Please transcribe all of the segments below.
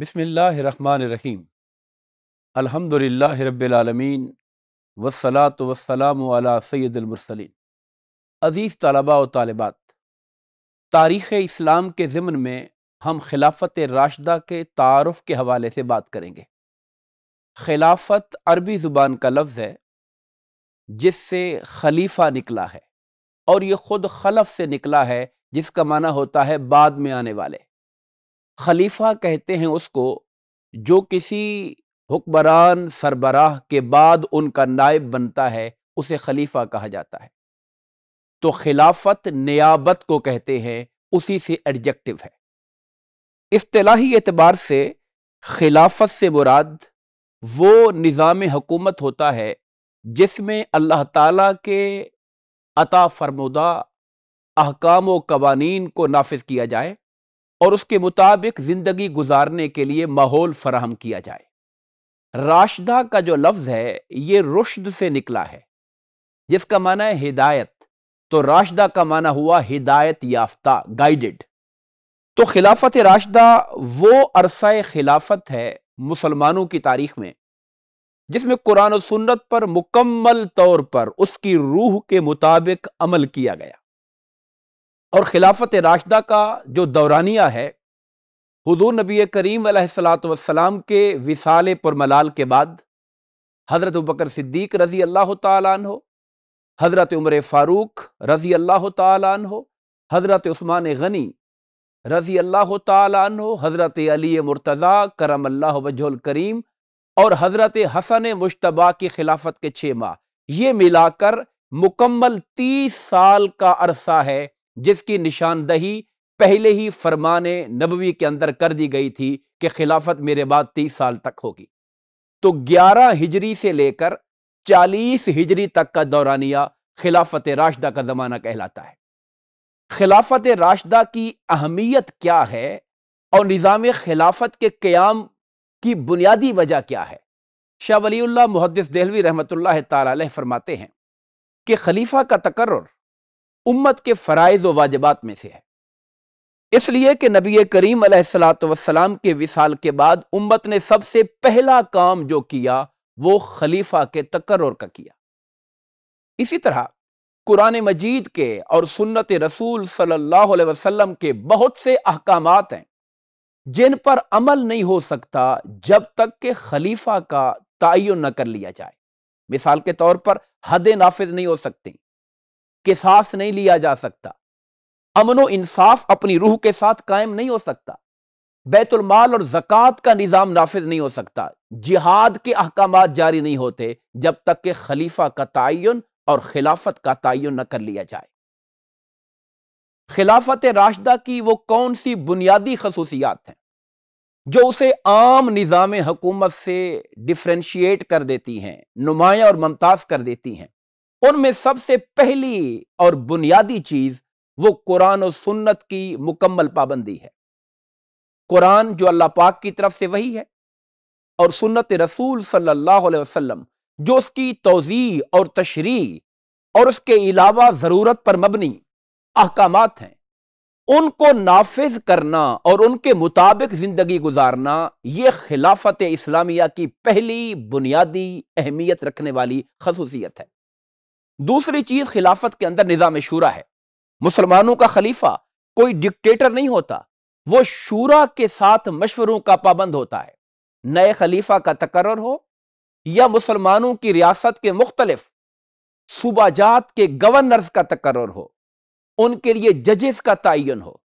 बसमीम् अलहमदिल्ला रबालमीन वसलात वसलाम सैदुलमरसलिन अज़ीज़ तलबा व तालबात तारीख़ इस्लाम के ज़िमन में हम खिलाफत राशदा के तारफ़ के हवाले से बात करेंगे खिलाफत अरबी ज़ुबान का लफ्ज़ है जिससे खलीफा निकला है और ये ख़ुद खलफ से निकला है जिसका माना होता है बाद में आने वाले खलीफा कहते हैं उसको जो किसी हुक्मरान सरबराह के बाद उनका नायब बनता है उसे खलीफा कहा जाता है तो खिलाफत नियाबत को कहते हैं उसी से एडजेक्टिव है इस्तलाही एतबार से खिलाफत से मुराद वो निज़ाम हुकूमत होता है जिसमें अल्लाह ताला के अता फरमुदा अहकाम व कवानीन को नाफिज किया जाए और उसके मुताबिक जिंदगी गुजारने के लिए माहौल फराहम किया जाए राशदा का जो लफ्ज़ है ये रुश्द से निकला है जिसका माना है हिदायत तो राशदा का माना हुआ हिदायत याफ्ता गाइडेड तो खिलाफत राशदा वो अरसा खिलाफत है मुसलमानों की तारीख में जिसमें कुरान सुन्नत पर मुकम्मल तौर पर उसकी रूह के मुताबिक अमल किया गया और खिलाफत राशदा का जो दौरानिया है हजूर नबी करीम सलाम के विसाल पुरमलाल के बाद हज़रत बकर सिद्दीक रज़ी अल्लाह हो हज़रत उम्र फ़ारूक रज़ी अल्लाह हो हज़रत उस्मान गनी रज़ी अल्लाह हो हज़रत अली मुर्तज़ा करम अल्लाह वजहल करीम और हज़रत हसन मुशतबा की खिलाफत के छः माह ये मिलाकर मुकम्मल तीस साल का अरसा है जिसकी निशानदही पहले ही फरमान नबवी के अंदर कर दी गई थी कि खिलाफत मेरे बाद तीस साल तक होगी तो ग्यारह हिजरी से लेकर चालीस हिजरी तक का दौरानिया खिलाफत राशदा का जमाना कहलाता है खिलाफत राशदा की अहमियत क्या है और निज़ाम खिलाफत के क्याम की बुनियादी वजह क्या है शाह वली मुहदस दहलवी रहमत ला फरमाते हैं कि खलीफा का तकर्र उम्मत के फ़रज़ व वाजबात में से है इसलिए कि नबी करीम सलाम के विसाल के बाद उम्मत ने सबसे पहला काम जो किया वो खलीफा के तकर्र का किया इसी तरह कुरान मजीद के और सुन्नत रसूल सल्लल्लाहु अलैहि वसल्लम के बहुत से अहकाम हैं जिन पर अमल नहीं हो सकता जब तक के खलीफा का तयन न कर लिया जाए मिसाल के तौर पर हदें नाफिज नहीं हो सकती के साथ नहीं लिया जा सकता अमन इंसाफ अपनी रूह के साथ कायम नहीं हो सकता बैतुलमाल और जक़ात का निज़ाम नाफिज नहीं हो सकता जिहाद के अहकाम जारी नहीं होते जब तक के खलीफा का तयन और खिलाफत का तयन न कर लिया जाए खिलाफत राशदा की वो कौन सी बुनियादी खसूसियात हैं जो उसे आम निज़ाम हकूमत से डिफ्रेंशिएट कर देती हैं नुमाया और मुमताज़ कर देती हैं उनमें सबसे पहली और बुनियादी चीज वो कुरान और सुन्नत की मुकम्मल पाबंदी है कुरान जो अल्लाह पाक की तरफ से वही है और सुन्नत रसूल सल्लल्लाहु अलैहि वसल्लम जो उसकी तोजी और तशरी और उसके अलावा ज़रूरत पर मबनी अहकाम हैं उनको नाफिज करना और उनके मुताबिक ज़िंदगी गुजारना ये खिलाफत इस्लामिया की पहली बुनियादी अहमियत रखने वाली खसूसियत है दूसरी चीज खिलाफत के अंदर निज़ाम शूरा है मुसलमानों का खलीफा कोई डिक्टेटर नहीं होता वो शूरा के साथ मशवरों का पाबंद होता है नए खलीफा का तकर्र हो या मुसलमानों की रियासत के मुख्तलिफ सूबाजात के गवर्नर्स का तकर्र हो उनके लिए जजेस का तयन हो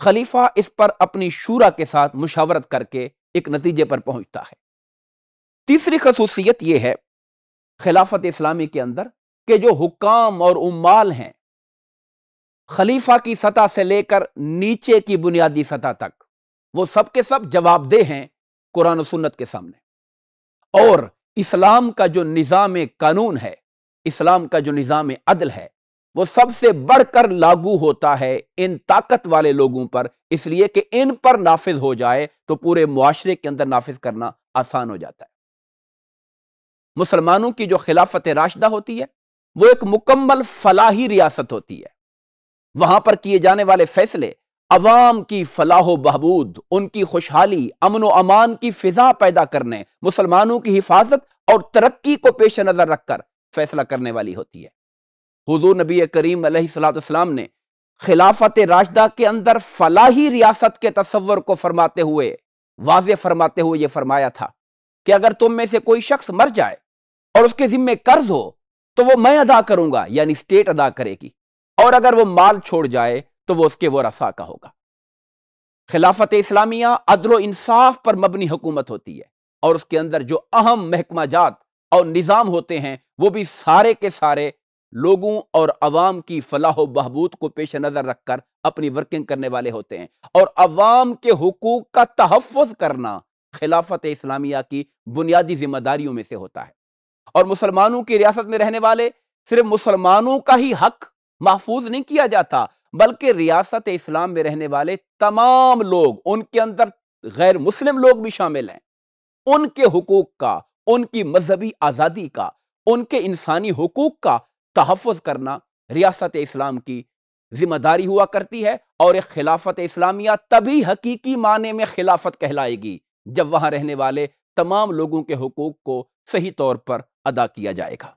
खलीफा इस पर अपनी शूरा के साथ मुशावरत करके एक नतीजे पर पहुंचता है तीसरी खसूसियत यह है खिलाफत इस्लामी के अंदर के जो हुक्काम और उमाल हैं खलीफा की सतह से लेकर नीचे की बुनियादी सतह तक वो सब के सब जवाबदेह हैं कुरान सुन्नत के सामने और इस्लाम का जो निज़ाम कानून है इस्लाम का जो निज़ाम अदल है वो सबसे बढ़कर लागू होता है इन ताकत वाले लोगों पर इसलिए कि इन पर नाफिज हो जाए तो पूरे मुआरे के अंदर नाफिज करना आसान हो जाता है मुसलमानों की जो खिलाफत राशदा होती है वो एक मुकम्मल फलाही रियासत होती है वहां पर किए जाने वाले फैसले अवाम की फलाह बहबूद उनकी खुशहाली अमन व अमान की फिजा पैदा करने मुसलमानों की हिफाजत और तरक्की को पेश नज़र रखकर फैसला करने वाली होती है हजूर नबी करीम सलाम ने खिलाफत राजदा के अंदर फलाही रियासत के तस्वर को फरमाते हुए वाज फरमाते हुए यह फरमाया था कि अगर तुम में से कोई शख्स मर जाए और उसके जिम्मे कर्ज हो तो वो मैं अदा करूंगा यानी स्टेट अदा करेगी और अगर वो माल छोड़ जाए तो वो उसके वो रसा का होगा खिलाफत इस्लामिया अदलो इंसाफ पर मबनी हुकूमत होती है और उसके अंदर जो अहम महकमा जात और निज़ाम होते हैं वो भी सारे के सारे लोगों और अवाम की फलाह बहबूद को पेश नज़र रखकर अपनी वर्किंग करने वाले होते हैं और अवाम के हकूक का तहफ़ करना खिलाफत इस्लामिया की बुनियादी जिम्मेदारियों में से होता है और मुसलमानों की रियासत में रहने वाले सिर्फ मुसलमानों का ही हक महफूज नहीं किया जाता बल्कि रियासत इस्लाम में रहने वाले तमाम लोग उनके अंदर गैर मुस्लिम लोग भी शामिल हैं उनके हकूक का उनकी मजहबी आज़ादी का उनके इंसानी हकूक का तहफ़ करना रियासत इस्लाम की जिम्मेदारी हुआ करती है और एक खिलाफत इस्लामिया तभी हकीकी माने में खिलाफत कहलाएगी जब वहां रहने वाले तमाम लोगों के हकूक को सही तौर पर अदा किया जाएगा